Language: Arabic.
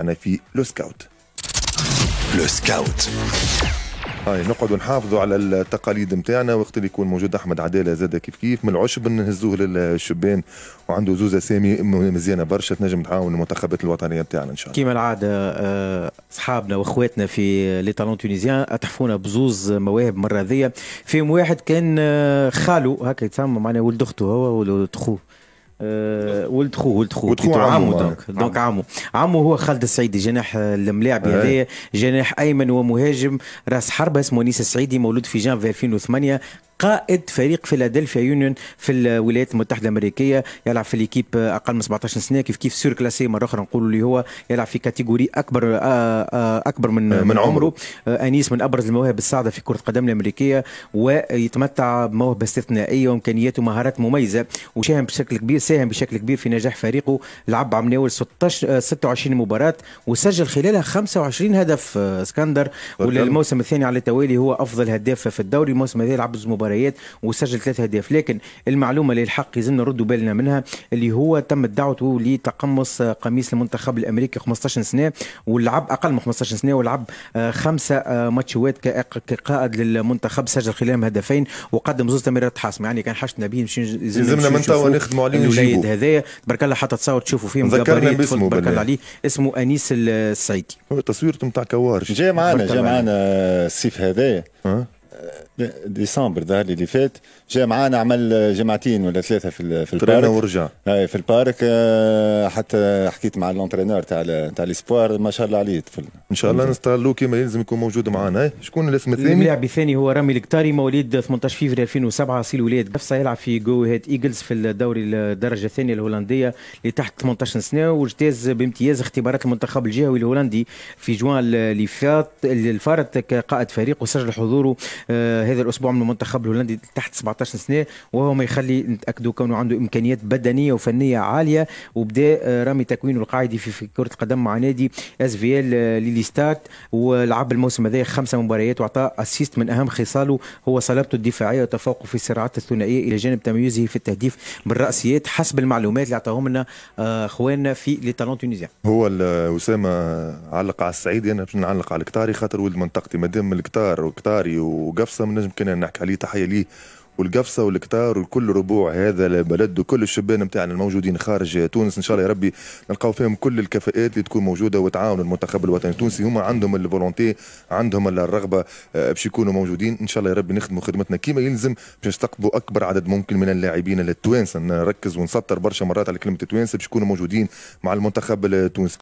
أنا في لو سكاوت لو سكاوت هاي نقعد نحافظوا على التقاليد نتاعنا وقت اللي يكون موجود احمد عداله زاد كيف كيف من العشب نهزوه للشبان وعنده زوزه سامي مزيانه برشا تنجم تعاون المنتخبات الوطنيه نتاعنا ان شاء الله كيما العاده آه، اصحابنا واخواتنا في لي تالون تونيزيان اتحفونا بزوز مواهب مره ذيه فيهم واحد كان آه، خالو هكا يتسمى معناه ولد اخته هو ولد اخوه آه، ولد خوه ولد خوه ولد عمو دونك دونك عمو عمو هو خالد السعيدي جناح آه، الملاعب هذايا جناح ايمن ومهاجم راس حربه اسمه نيس السعيدي مولود في جانفي 2008 قائد فريق فيلادلفيا يونيون في الولايات المتحده الامريكيه يلعب في ليكيب اقل من 17 سنه كيف كيف سور كلاسي مره اخرى نقولوا اللي هو يلعب في كاتيجوري اكبر آه، آه، اكبر آه، من من عمره انيس من ابرز المواهب الصاعده في كره القدم الامريكيه ويتمتع بموهبه استثنائيه وامكانيات ومهارات مميزه وشاهم بشكل كبير ساهم بشكل كبير في نجاح فريقه لعب عم ناول 16 26 مباراه وسجل خلالها 25 هدف اسكندر والموسم الثاني على التوالي هو افضل هداف في الدوري الموسم هذا لعب مباريات وسجل ثلاث اهداف لكن المعلومه اللي الحق يلزمنا نردوا بالنا منها اللي هو تم دعوته لتقمص قميص المنتخب الامريكي 15 سنه ولعب اقل من 15 سنه ولعب آه، خمسه آه، ماتشوات كقائد للمنتخب سجل خلالهم هدفين وقدم زوج تمريرات حاسمه يعني كان حاجتنا به يلزمنا من توا نخدموا عليه الوليد هذايا تبارك الله حتى تصور تشوفوا فيهم ذكرنا باسمه تبارك الله عليه اسمه انيس السعيدي هو تصويرته نتاع كوارش جاي معانا جاي معانا السيف هذايا أه؟ ديسمبر ده اللي فات جاء معانا عمل جمعتين ولا ثلاثه في في البارك ورجع في البارك آه، حتى حكيت مع الانترينور تاع تاع الاسبوار ما شاء الله عليه طفل ان شاء الله نستغلوه كما يلزم يكون موجود معنا إيه؟ شكون الاسم الثاني؟ اللاعب الثاني هو رامي الكتاري مواليد 18 فيفري 2007 اصيل ولايه قفصه يلعب في جو هيد ايجلز في الدوري الدرجه الثانيه الهولنديه اللي تحت 18 سنه واجتاز بامتياز اختبارات المنتخب الجهوي الهولندي في جوان اللي فات الفارت كقائد فريق وسجل حضوره آه، هذا الاسبوع من المنتخب الهولندي تحت 17 سنه وهو ما يخلي نتاكدوا كونه عنده امكانيات بدنيه وفنيه عاليه وبدا آه، رامي تكوينه القاعدي في كره القدم مع نادي اس في ال آه، ستارت ولعب الموسم هذا خمسه مباريات واعطى اسيست من اهم خصاله هو صلابته الدفاعيه وتفوقه في الصراعات الثنائيه الى جانب تميزه في التهديف بالراسيات حسب المعلومات اللي اعطاهم لنا آه، اخواننا في لي تالون تونيزيان هو اسامه علق على السعيد يعني انا باش نعلق على الكتاري خاطر ولد منطقتي مادام الكتار وكتاري وقفصه من نجم كنا نحكي عليه تحيه ليه والقفصه والكتار وكل ربوع هذا البلد وكل الشبان نتاعنا الموجودين خارج تونس ان شاء الله يا ربي نلقاو فيهم كل الكفاءات اللي تكون موجوده وتعاون المنتخب الوطني التونسي هما عندهم الفولونتي عندهم الرغبه آه، باش يكونوا موجودين ان شاء الله يا ربي نخدموا خدمتنا كما يلزم باش نستقبلوا اكبر عدد ممكن من اللاعبين التوانسه نركز ونسطر برشا مرات على كلمه التوانسه باش يكونوا موجودين مع المنتخب التونسي